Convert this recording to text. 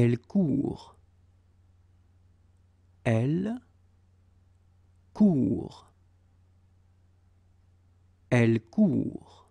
Elle court. Elle court. Elle court.